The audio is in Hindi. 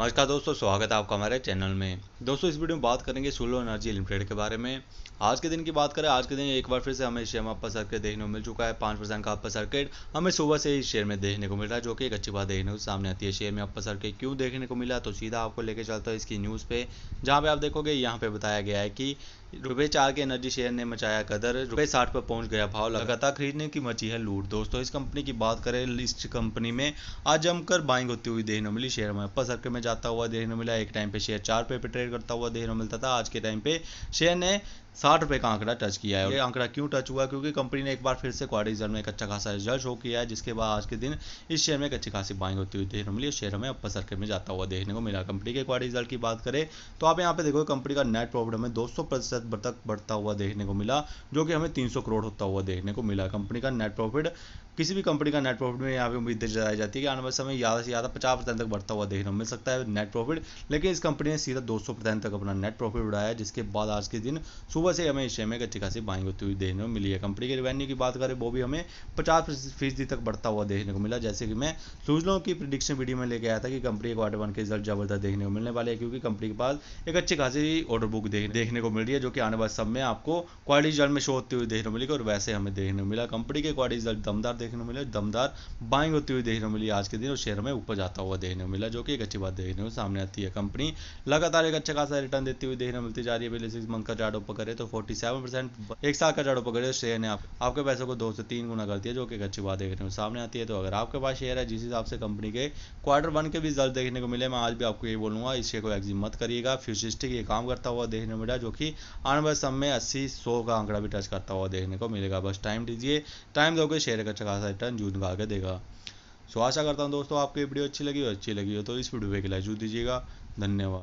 नमस्कार दोस्तों स्वागत है आपका हमारे चैनल में दोस्तों इस वीडियो में बात करेंगे सोलो एनर्जी लिमिटेड के बारे में आज के दिन की बात करें आज के दिन एक बार फिर से हमें शेयर में अपर सर्किट देखने को मिल चुका है पाँच परसेंट का अपर सर्किट हमें सुबह से ही शेयर में देखने को मिल रहा है जो कि एक अच्छी बात देखने को सामने आती है शेयर में अपर सर्किट क्यों देखने को मिला तो सीधा आपको लेकर चलता है इसकी न्यूज़ पे जहाँ पे आप देखोगे यहाँ पे बताया गया है कि रुपये चार के एनर्जी शेयर ने मचाया कदर रुपये साठ पर पहुंच गया भाव लगातार खरीदने की मची है लूट दोस्तों इस कंपनी की बात करें इस कंपनी में आज जमकर बाइंग होती हुई देखने को मिली शेयर में अपर सर्किट में जाता हुआ देखने मिला एक टाइम पे शेयर चार पे, पे ट्रेड करता हुआ देखने मिलता था आज के टाइम पे शेयर ने साठ रुपये का आंकड़ा टच किया है ये आंकड़ा क्यों टच हुआ क्योंकि कंपनी ने एक बार फिर से क्वार्टर रिजल्ट में एक अच्छा खासा रिजल्ट शो किया है जिसके बाद आज के दिन इस शेयर में एक अच्छी खासी बाइंग होती हुई देखने को मिली शेयर हमें अपर सर्किट में जाता हुआ देखने को मिला कंपनी के क्वार्टर रिजल्ट की बात करें तो आप यहाँ पे देखो कंपनी का नेट प्रॉफिट हमें दो प्रतिशत तक बढ़ता हुआ देखने को मिला जो कि हमें तीन करोड़ होता हुआ देखने को मिला कंपनी का नेट प्रॉफिट किसी भी कंपनी का नेट प्रॉफिट में यहाँ पे उम्मीद जताई जाती है कि आने वाले समय ज़्यादा से ज़्यादा पचास परसेंट तक बढ़ता हुआ देखने को मिल सकता है नेट प्रॉफिट लेकिन इस कंपनी ने सीधा दो परसेंट तक अपना नेट प्रॉफिट बढ़ाया जिसके बाद आज के दिन सुबह अक्टूबर से हमें इस में एक अच्छी खासी बाइंग होती हुई देखने को मिली है कंपनी के रेवेन्यू की बात करें वो भी हमें पचास फीसदी तक बढ़ता हुआ देखने को मिला जैसे कि मैं सूचनाओं की प्रिडिक्शन वीडियो में लेके आया था कि कंपनी के क्वार्टर वन के रिजल्ट जबरदस्त देखने को मिलने वाले हैं क्योंकि कंपनी के पास एक अच्छी खासी ऑर्डर बुक देखने को मिल रही है जो कि आने वाले सब में आपको क्वालिटी रिजल्ट में शो होती हुई देखने को मिली और वैसे हमें देखने को मिला कंपनी के क्वालिटी रिजल्ट दमदार देखने को मिले दमदार बाइंग होती हुई देखने को मिली आज के दिन और शेयर में ऊपर जाता हुआ देखने को मिला जो कि एक अच्छी बात देखने को सामने आती है कंपनी लगातार एक अच्छा खासा रिटर्न देती हुई देखने को मिलती जा रही है पहले सिक्स मंथ का चार्ट ऊपर करें तो फोर्टी सेवन परसेंट एक साल का जड़ों पकड़े शेयर ने आप, आपके पैसे को दो से तीन गुना कर दिया जो कि एक अच्छी बात देखने में सामने आती है तो अगर आपके पास शेयर है जिस हिसाब से कंपनी के क्वार्टर वन के भी रिजल्ट देखने को मिले मैं आज भी आपको ये बोलूंगा इस शेयर को एग्जिट मत करिएगा फ्यूचरिस्टिक ये काम करता हुआ देखने को मिला जो कि आने वाले समय में अस्सी सौ का आंकड़ा भी टच करता हुआ देखने को मिलेगा बस टाइम दीजिए टाइम दोगे शेयर का अच्छा खासा रिटर्न जून गा के देगा सो आशा करता हूँ दोस्तों आपको ये वीडियो अच्छी लगी हो अच्छी लगी हो तो इस वीडियो के लिए जरूर दीजिएगा धन्यवाद